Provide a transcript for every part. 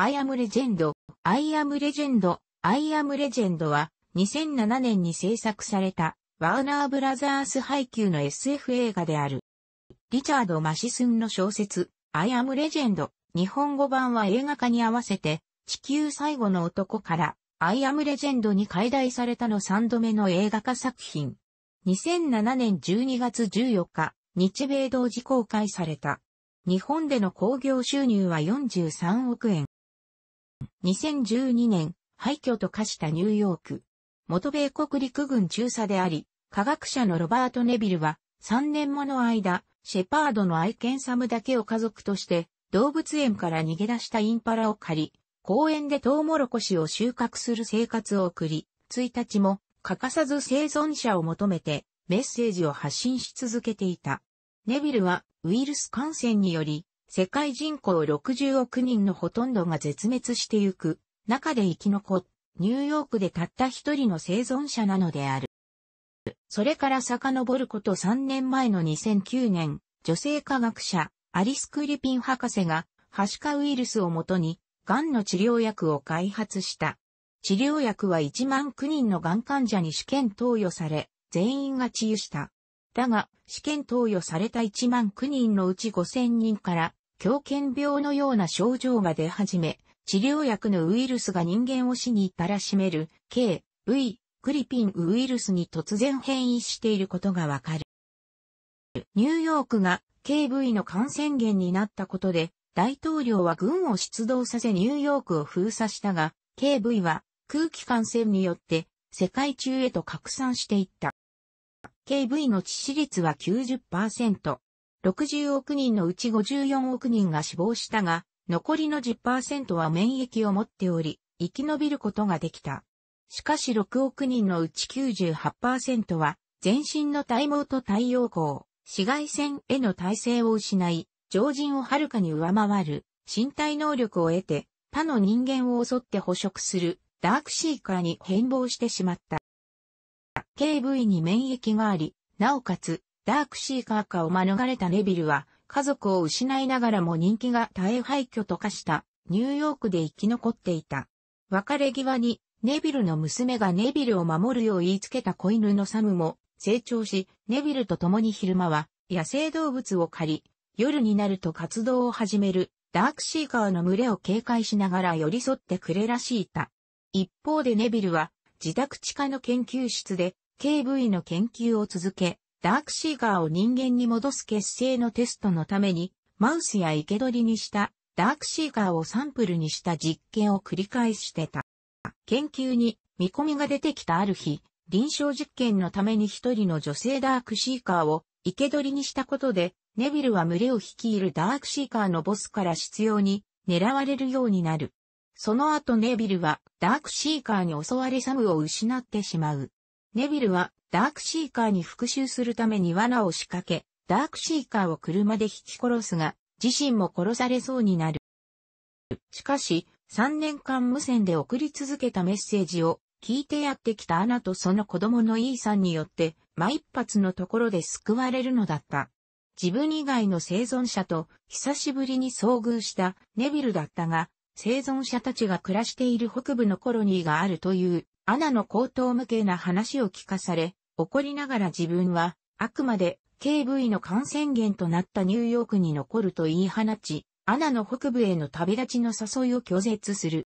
アイアムレジェンド、アイアムレジェンド、アイアムレジェンドは2007年に制作されたワーナーブラザース配給の SF 映画である。リチャード・マシスンの小説アイアムレジェンド、日本語版は映画化に合わせて地球最後の男からアイアムレジェンドに解題されたの3度目の映画化作品。2007年12月14日、日米同時公開された。日本での興行収入は43億円。2012年、廃墟と化したニューヨーク。元米国陸軍中佐であり、科学者のロバート・ネビルは、3年もの間、シェパードの愛犬サムだけを家族として、動物園から逃げ出したインパラを借り、公園でトウモロコシを収穫する生活を送り、1日も欠かさず生存者を求めてメッセージを発信し続けていた。ネビルはウイルス感染により世界人口60億人のほとんどが絶滅してゆく、中で生き残、ニューヨークでたった一人の生存者なのである。それから遡ること3年前の2009年、女性科学者、アリス・クリピン博士が、ハシカウイルスをもとに、癌の治療薬を開発した。治療薬は1万9人の癌患者に試験投与され、全員が治癒した。だが、試験投与された1万9人のうち5000人から狂犬病のような症状が出始め、治療薬のウイルスが人間を死に至らしめる K、V、クリピンウイルスに突然変異していることがわかる。ニューヨークが KV の感染源になったことで、大統領は軍を出動させニューヨークを封鎖したが、KV は空気感染によって世界中へと拡散していった。KV の致死率は90%。60億人のうち54億人が死亡したが、残りの10%は免疫を持っており、生き延びることができた。しかし6億人のうち98%は、全身の体毛と太陽光、紫外線への耐性を失い、常人をはるかに上回る身体能力を得て、他の人間を襲って捕食するダークシーカーに変貌してしまった。KV に免疫があり、なおかつダークシーカー化を免れたネビルは、家族を失いながらも人気が絶え廃墟と化したニューヨークで生き残っていた。別れ際にネビルの娘がネビルを守るよう言いつけた子犬のサムも成長し、ネビルと共に昼間は野生動物を狩り、夜になると活動を始めるダークシーカーの群れを警戒しながら寄り添ってくれらしいた。一方でネビルは自宅地下の研究室で KV の研究を続け、ダークシーガーを人間に戻す血清のテストのために、マウスや生け捕りにしたダークシーガーをサンプルにした実験を繰り返してた。研究に見込みが出てきたある日、臨床実験のために一人の女性ダークシーカーを生け捕りにしたことで、ネビルは群れを率いるダークシーカーのボスから執拗に狙われるようになる。その後ネビルはダークシーカーに襲われサムを失ってしまう。ネビルはダークシーカーに復讐するために罠を仕掛け、ダークシーカーを車で引き殺すが、自身も殺されそうになる。しかし、3年間無線で送り続けたメッセージを聞いてやってきたアナとその子供のイーサンによって、ま一発のところで救われるのだった。自分以外の生存者と久しぶりに遭遇したネビルだったが、生存者たちが暮らしている北部のコロニーがあるという、アナの高等無形な話を聞かされ、怒りながら自分は、あくまで KV の感染源となったニューヨークに残ると言い放ち、アナの北部への旅立ちの誘いを拒絶する。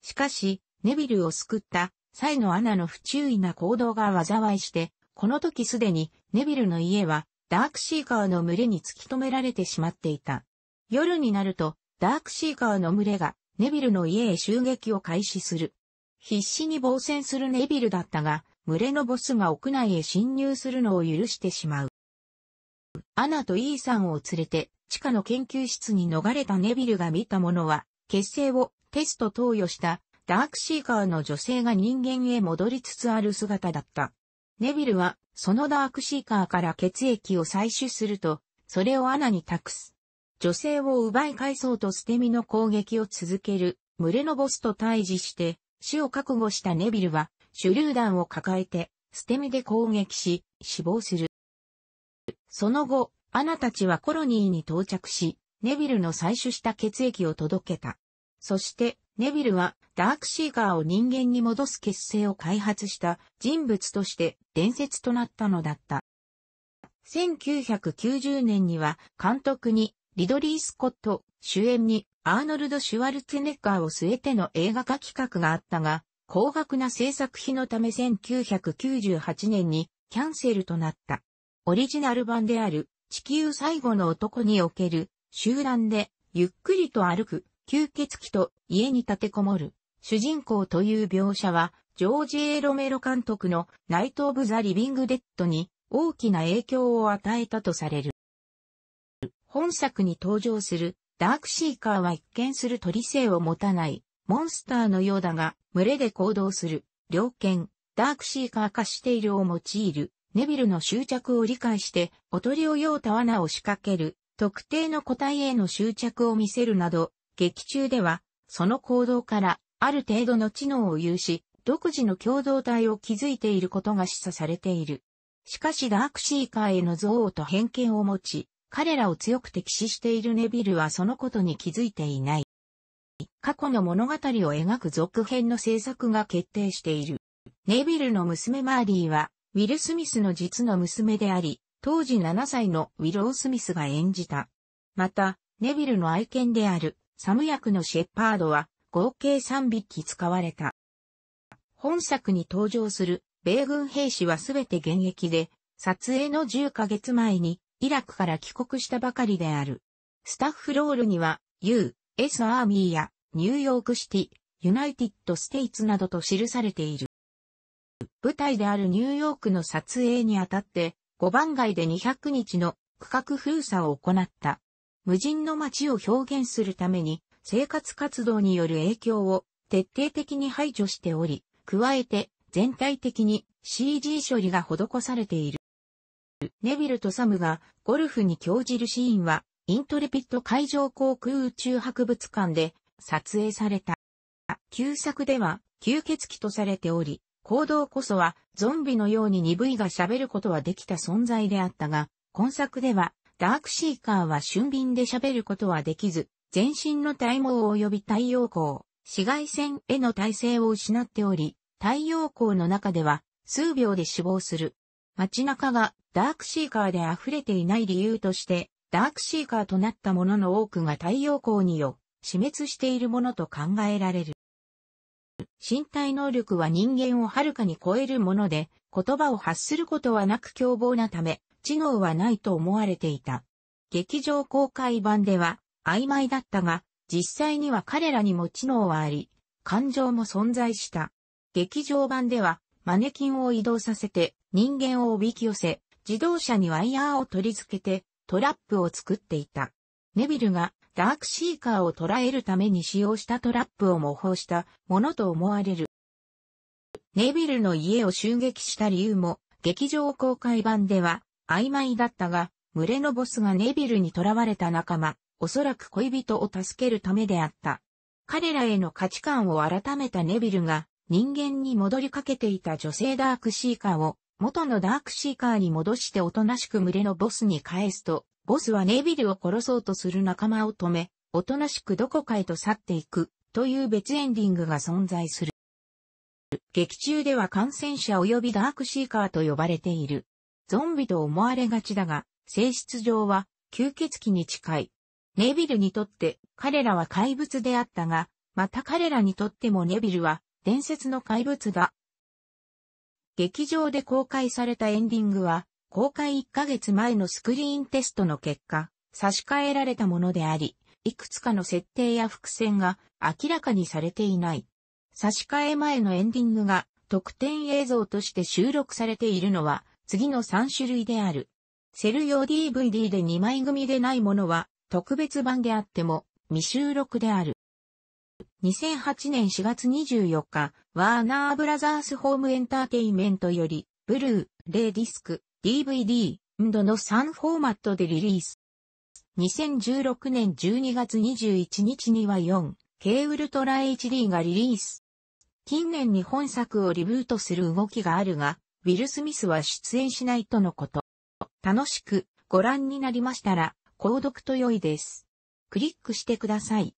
しかし、ネビルを救った際のアナの不注意な行動が災いして、この時すでにネビルの家はダークシーカーの群れに突き止められてしまっていた。夜になると、ダークシーカーの群れがネビルの家へ襲撃を開始する。必死に防戦するネビルだったが、群れのボスが屋内へ侵入するのを許してしまう。アナとイーサンを連れて地下の研究室に逃れたネビルが見たものは、血清をテスト投与したダークシーカーの女性が人間へ戻りつつある姿だった。ネビルは、そのダークシーカーから血液を採取すると、それをアナに託す。女性を奪い返そうと捨て身の攻撃を続ける、群れのボスと対峙して、死を覚悟したネビルは、手榴弾を抱えて、捨て身で攻撃し、死亡する。その後、アナたちはコロニーに到着し、ネビルの採取した血液を届けた。そして、ネビルは、ダークシーガーを人間に戻す結成を開発した人物として伝説となったのだった。1990年には、監督に、リドリー・スコット、主演に、アーノルド・シュワルツェネッガーを据えての映画化企画があったが、高額な制作費のため1998年にキャンセルとなった。オリジナル版である地球最後の男における集団でゆっくりと歩く吸血鬼と家に立てこもる主人公という描写はジョージ・エロメロ監督のナイト・オブ・ザ・リビング・デッドに大きな影響を与えたとされる。本作に登場するダークシーカーは一見する鳥性を持たないモンスターのようだが、群れで行動する、猟犬、ダークシーカー化しているを用いる、ネビルの執着を理解して、おとりを用た罠を仕掛ける、特定の個体への執着を見せるなど、劇中では、その行動から、ある程度の知能を有し、独自の共同体を築いていることが示唆されている。しかしダークシーカーへの憎悪と偏見を持ち、彼らを強く敵視しているネビルはそのことに気づいていない。過去の物語を描く続編の制作が決定している。ネビルの娘マーリーは、ウィル・スミスの実の娘であり、当時7歳のウィロー・スミスが演じた。また、ネビルの愛犬である、サム役のシェパードは、合計3匹使われた。本作に登場する米軍兵士はすべて現役で、撮影の10ヶ月前にイラクから帰国したばかりである。スタッフロールには U.S. アーミーやニューヨークシティ、ユナイティッド・ステイツなどと記されている。舞台であるニューヨークの撮影にあたって、5番街で200日の区画封鎖を行った。無人の街を表現するために、生活活動による影響を徹底的に排除しており、加えて全体的に CG 処理が施されている。ネビルとサムがゴルフに興じるシーンは、イントレピット海上航空宇宙博物館で撮影された。旧作では吸血鬼とされており、行動こそはゾンビのように鈍いが喋ることはできた存在であったが、今作ではダークシーカーは俊敏で喋ることはできず、全身の体毛及び太陽光、紫外線への耐性を失っており、太陽光の中では数秒で死亡する。街中がダークシーカーで溢れていない理由として、ダークシーカーとなったものの多くが太陽光によ死滅しているものと考えられる。身体能力は人間をはるかに超えるもので、言葉を発することはなく凶暴なため、知能はないと思われていた。劇場公開版では曖昧だったが、実際には彼らにも知能はあり、感情も存在した。劇場版では、マネキンを移動させて、人間をおびき寄せ、自動車にワイヤーを取り付けて、トラップを作っていた。ネビルがダークシーカーを捉えるために使用したトラップを模倣したものと思われる。ネビルの家を襲撃した理由も、劇場公開版では曖昧だったが、群れのボスがネビルにらわれた仲間、おそらく恋人を助けるためであった。彼らへの価値観を改めたネビルが、人間に戻りかけていた女性ダークシーカーを元のダークシーカーに戻しておとなしく群れのボスに返すと、ボスはネビルを殺そうとする仲間を止め、おとなしくどこかへと去っていく、という別エンディングが存在する。劇中では感染者及びダークシーカーと呼ばれている。ゾンビと思われがちだが、性質上は吸血鬼に近い。ネビルにとって彼らは怪物であったが、また彼らにとってもネビルは伝説の怪物だ。劇場で公開されたエンディングは公開1ヶ月前のスクリーンテストの結果、差し替えられたものであり、いくつかの設定や伏線が明らかにされていない。差し替え前のエンディングが特典映像として収録されているのは次の3種類である。セル用 DVD で2枚組でないものは特別版であっても未収録である。2008年4月24日、ワーナーブラザースホームエンターテイメントより、ブルー、レイディスク、DVD& の3フォーマットでリリース。2016年12月21日には 4K ウルトラ HD がリリース。近年に本作をリブートする動きがあるが、ウィル・スミスは出演しないとのこと。楽しくご覧になりましたら、購読と良いです。クリックしてください。